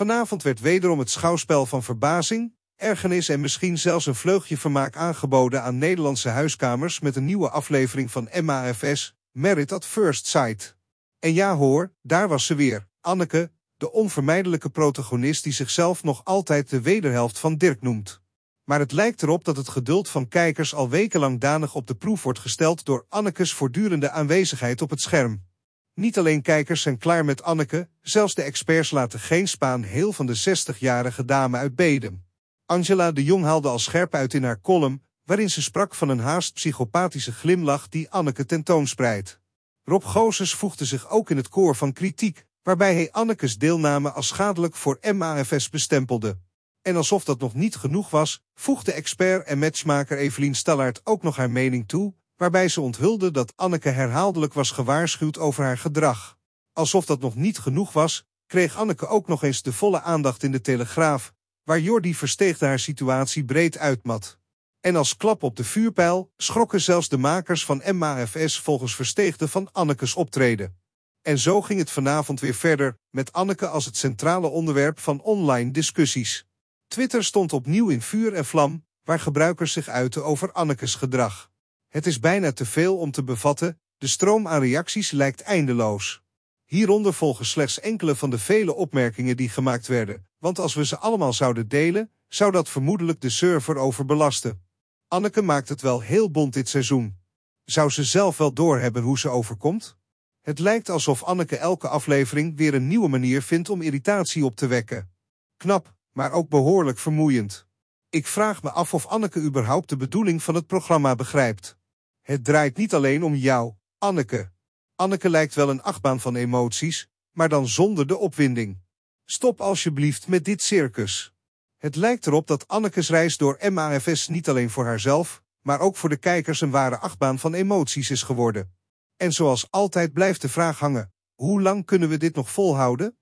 Vanavond werd wederom het schouwspel van verbazing, ergernis en misschien zelfs een vleugje vermaak aangeboden aan Nederlandse huiskamers met een nieuwe aflevering van MAFS, Merit at First Sight. En ja hoor, daar was ze weer, Anneke, de onvermijdelijke protagonist die zichzelf nog altijd de wederhelft van Dirk noemt. Maar het lijkt erop dat het geduld van kijkers al wekenlang danig op de proef wordt gesteld door Annekes voortdurende aanwezigheid op het scherm. Niet alleen kijkers zijn klaar met Anneke, zelfs de experts laten geen spaan heel van de 60-jarige dame uit Bedem. Angela de Jong haalde al scherp uit in haar column, waarin ze sprak van een haast psychopathische glimlach die Anneke tentoonspreidt. Rob Gozes voegde zich ook in het koor van kritiek, waarbij hij Annekes deelname als schadelijk voor MAFS bestempelde. En alsof dat nog niet genoeg was, voegde expert en matchmaker Evelien Stallaert ook nog haar mening toe, waarbij ze onthulde dat Anneke herhaaldelijk was gewaarschuwd over haar gedrag. Alsof dat nog niet genoeg was, kreeg Anneke ook nog eens de volle aandacht in de Telegraaf, waar Jordi Versteegde haar situatie breed uitmat. En als klap op de vuurpijl schrokken zelfs de makers van MAFS volgens Versteegde van Annekes optreden. En zo ging het vanavond weer verder, met Anneke als het centrale onderwerp van online discussies. Twitter stond opnieuw in vuur en vlam, waar gebruikers zich uiten over Annekes gedrag. Het is bijna te veel om te bevatten, de stroom aan reacties lijkt eindeloos. Hieronder volgen slechts enkele van de vele opmerkingen die gemaakt werden, want als we ze allemaal zouden delen, zou dat vermoedelijk de server overbelasten. Anneke maakt het wel heel bond dit seizoen. Zou ze zelf wel doorhebben hoe ze overkomt? Het lijkt alsof Anneke elke aflevering weer een nieuwe manier vindt om irritatie op te wekken. Knap, maar ook behoorlijk vermoeiend. Ik vraag me af of Anneke überhaupt de bedoeling van het programma begrijpt. Het draait niet alleen om jou, Anneke. Anneke lijkt wel een achtbaan van emoties, maar dan zonder de opwinding. Stop alsjeblieft met dit circus. Het lijkt erop dat Anneke's reis door MAFS niet alleen voor haarzelf, maar ook voor de kijkers een ware achtbaan van emoties is geworden. En zoals altijd blijft de vraag hangen, hoe lang kunnen we dit nog volhouden?